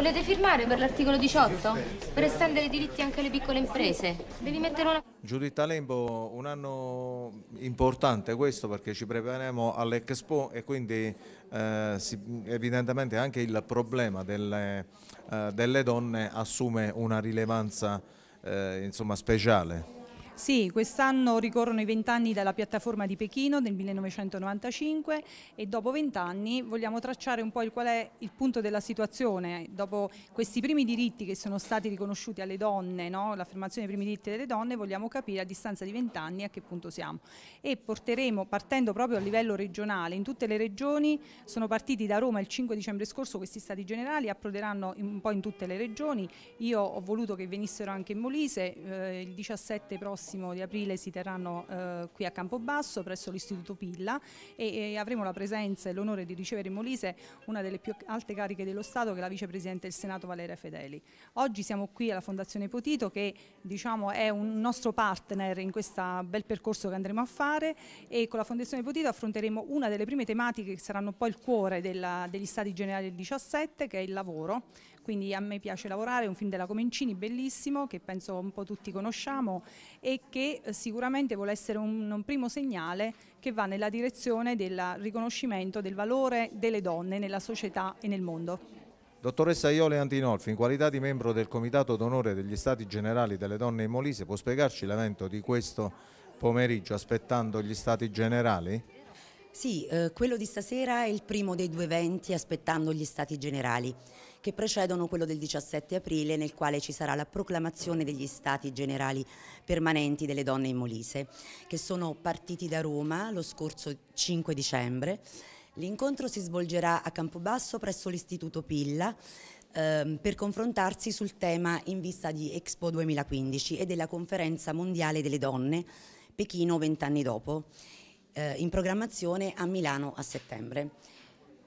Volete firmare per l'articolo 18? Per estendere i diritti anche alle piccole imprese? Devi mettere una... Giuditta Lembo, un anno importante questo perché ci prepariamo all'Expo e quindi eh, si, evidentemente anche il problema delle, eh, delle donne assume una rilevanza eh, insomma, speciale. Sì, quest'anno ricorrono i vent'anni dalla piattaforma di Pechino del 1995 e dopo vent'anni vogliamo tracciare un po' il, qual è il punto della situazione. Dopo questi primi diritti che sono stati riconosciuti alle donne, no? l'affermazione dei primi diritti delle donne, vogliamo capire a distanza di vent'anni a che punto siamo. E porteremo, partendo proprio a livello regionale, in tutte le regioni, sono partiti da Roma il 5 dicembre scorso questi stati generali, approderanno un po' in tutte le regioni. Io ho voluto che venissero anche in Molise eh, il 17 prossimo prossimo di aprile si terranno eh, qui a Campobasso presso l'Istituto Pilla e, e, avremo la presenza e l'onore di ricevere in Molise una delle più alte cariche dello Stato che è la vicepresidente del Senato Valeria Fedeli. Oggi siamo qui alla Fondazione Potito che diciamo, è un nostro partner in questo bel percorso che andremo a fare e con la Fondazione Potito affronteremo una delle prime tematiche che saranno poi il cuore della, degli Stati Generali del 17 che è il lavoro quindi a me piace lavorare, è un film della Comencini, bellissimo, che penso un po' tutti conosciamo e che eh, sicuramente vuole essere un, un primo segnale che va nella direzione del riconoscimento del valore delle donne nella società e nel mondo. Dottoressa Iole Antinolfi, in qualità di membro del Comitato d'Onore degli Stati Generali delle Donne in Molise, può spiegarci l'evento di questo pomeriggio aspettando gli Stati Generali? Sì, eh, quello di stasera è il primo dei due eventi aspettando gli stati generali che precedono quello del 17 aprile nel quale ci sarà la proclamazione degli stati generali permanenti delle donne in Molise che sono partiti da Roma lo scorso 5 dicembre. L'incontro si svolgerà a Campobasso presso l'Istituto Pilla ehm, per confrontarsi sul tema in vista di Expo 2015 e della conferenza mondiale delle donne Pechino vent'anni dopo eh, in programmazione a Milano a settembre.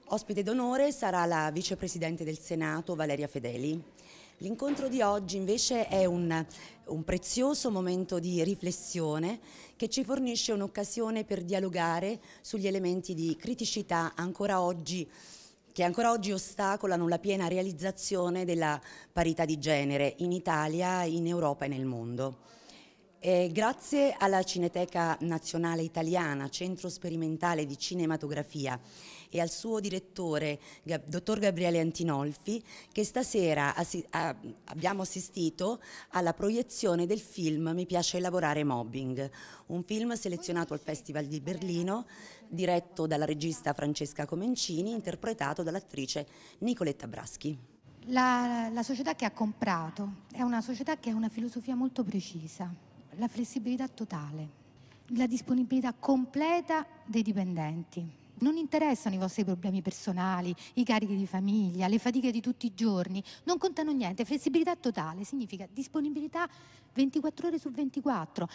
Ospite d'onore sarà la vicepresidente del Senato Valeria Fedeli. L'incontro di oggi invece è un, un, prezioso momento di riflessione che ci fornisce un'occasione per dialogare sugli elementi di criticità ancora oggi, che ancora oggi ostacolano la piena realizzazione della parità di genere in Italia, in Europa e nel mondo. Eh, grazie alla Cineteca Nazionale Italiana, Centro Sperimentale di Cinematografia e al suo direttore, dottor Gabriele Antinolfi, che stasera assi abbiamo assistito alla proiezione del film Mi piace lavorare mobbing, un film selezionato al Festival di Berlino, diretto dalla regista Francesca Comencini, interpretato dall'attrice Nicoletta Braschi. La, la società che ha comprato è una società che ha una filosofia molto precisa, la flessibilità totale, la disponibilità completa dei dipendenti. Non interessano i vostri problemi personali, i carichi di famiglia, le fatiche di tutti i giorni, non contano niente. Flessibilità totale significa disponibilità 24 ore su 24,